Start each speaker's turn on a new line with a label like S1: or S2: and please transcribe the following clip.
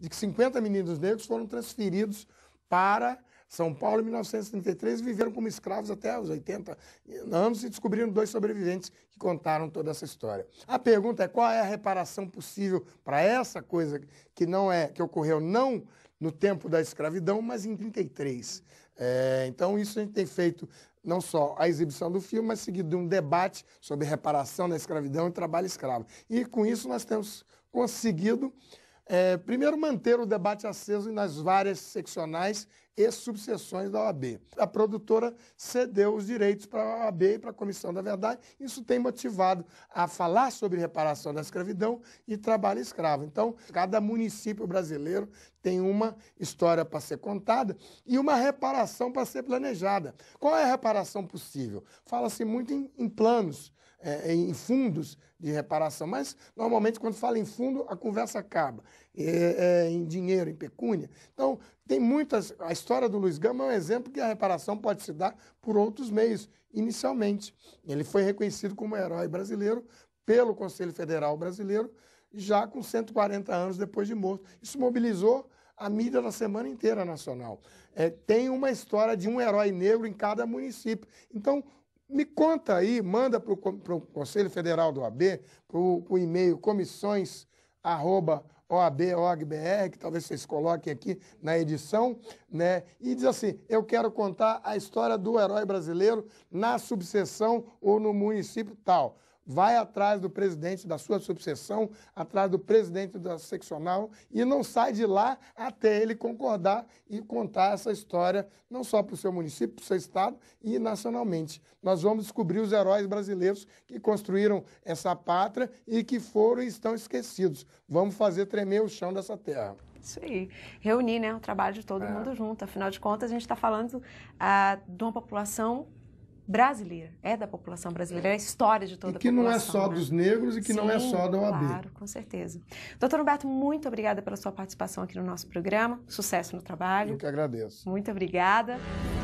S1: de que 50 meninos negros foram transferidos para São Paulo em 1933 e viveram como escravos até os 80 anos e descobriram dois sobreviventes que contaram toda essa história. A pergunta é qual é a reparação possível para essa coisa que não é que ocorreu não no tempo da escravidão, mas em 33. É, então isso a gente tem feito não só a exibição do filme, mas seguido de um debate sobre reparação da escravidão e trabalho escravo. E com isso nós temos conseguido é, primeiro, manter o debate aceso nas várias seccionais e subseções da OAB. A produtora cedeu os direitos para a OAB e para a Comissão da Verdade. Isso tem motivado a falar sobre reparação da escravidão e trabalho escravo. Então, cada município brasileiro tem uma história para ser contada e uma reparação para ser planejada. Qual é a reparação possível? Fala-se muito em, em planos. É, em fundos de reparação, mas normalmente quando fala em fundo a conversa acaba, é, é, em dinheiro, em pecúnia. Então, tem muitas. A história do Luiz Gama é um exemplo que a reparação pode se dar por outros meios. Inicialmente, ele foi reconhecido como herói brasileiro pelo Conselho Federal Brasileiro já com 140 anos depois de morto. Isso mobilizou a mídia da semana inteira nacional. É, tem uma história de um herói negro em cada município. Então, me conta aí, manda para o Conselho Federal do AB, para o e-mail comissões arroba OAB, que talvez vocês coloquem aqui na edição, né? E diz assim: eu quero contar a história do herói brasileiro na subseção ou no município tal vai atrás do presidente da sua subseção, atrás do presidente da seccional e não sai de lá até ele concordar e contar essa história, não só para o seu município, para o seu estado e nacionalmente. Nós vamos descobrir os heróis brasileiros que construíram essa pátria e que foram e estão esquecidos. Vamos fazer tremer o chão dessa terra.
S2: Isso aí. Reunir né, o trabalho de todo é. mundo junto. Afinal de contas, a gente está falando ah, de uma população brasileira, é da população brasileira, é a história de toda e a população. que não é só né? dos negros e que Sim, não é só da OAB. Claro, com certeza. Doutor Humberto, muito obrigada pela sua participação aqui no nosso programa. Sucesso no trabalho. Eu que agradeço. Muito obrigada.